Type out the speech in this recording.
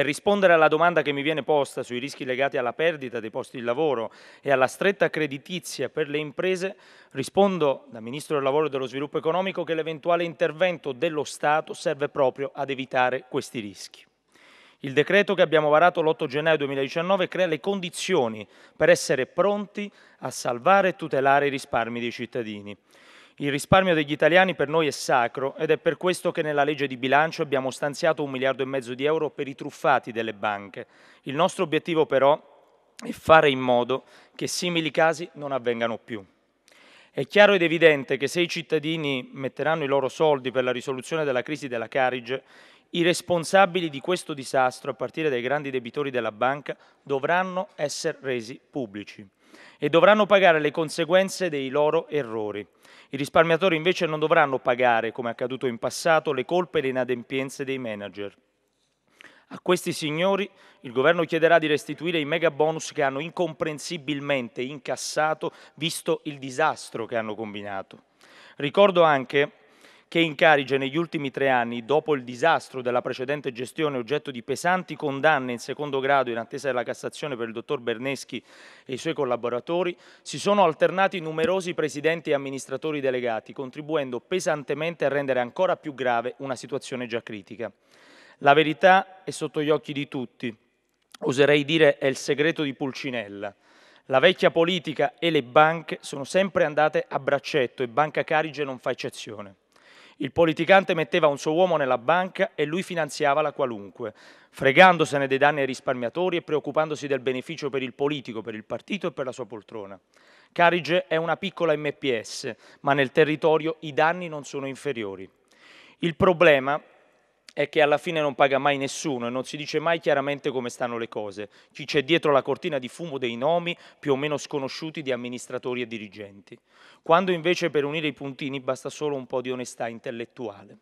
Per rispondere alla domanda che mi viene posta sui rischi legati alla perdita dei posti di lavoro e alla stretta creditizia per le imprese, rispondo da Ministro del Lavoro e dello Sviluppo Economico che l'eventuale intervento dello Stato serve proprio ad evitare questi rischi. Il decreto che abbiamo varato l'8 gennaio 2019 crea le condizioni per essere pronti a salvare e tutelare i risparmi dei cittadini. Il risparmio degli italiani per noi è sacro ed è per questo che nella legge di bilancio abbiamo stanziato un miliardo e mezzo di euro per i truffati delle banche. Il nostro obiettivo però è fare in modo che simili casi non avvengano più. È chiaro ed evidente che se i cittadini metteranno i loro soldi per la risoluzione della crisi della Carige, i responsabili di questo disastro, a partire dai grandi debitori della banca, dovranno essere resi pubblici e dovranno pagare le conseguenze dei loro errori. I risparmiatori invece non dovranno pagare, come accaduto in passato, le colpe e le inadempienze dei manager. A questi signori il governo chiederà di restituire i mega bonus che hanno incomprensibilmente incassato visto il disastro che hanno combinato. Ricordo anche che in Carige negli ultimi tre anni, dopo il disastro della precedente gestione oggetto di pesanti condanne in secondo grado in attesa della Cassazione per il dottor Berneschi e i suoi collaboratori, si sono alternati numerosi presidenti e amministratori delegati, contribuendo pesantemente a rendere ancora più grave una situazione già critica. La verità è sotto gli occhi di tutti, oserei dire è il segreto di Pulcinella. La vecchia politica e le banche sono sempre andate a braccetto e Banca Carige non fa eccezione. Il politicante metteva un suo uomo nella banca e lui finanziava la qualunque, fregandosene dei danni ai risparmiatori e preoccupandosi del beneficio per il politico, per il partito e per la sua poltrona. Carige è una piccola MPS, ma nel territorio i danni non sono inferiori. Il problema è che alla fine non paga mai nessuno e non si dice mai chiaramente come stanno le cose. Chi c'è dietro la cortina di fumo dei nomi più o meno sconosciuti di amministratori e dirigenti. Quando invece per unire i puntini basta solo un po' di onestà intellettuale.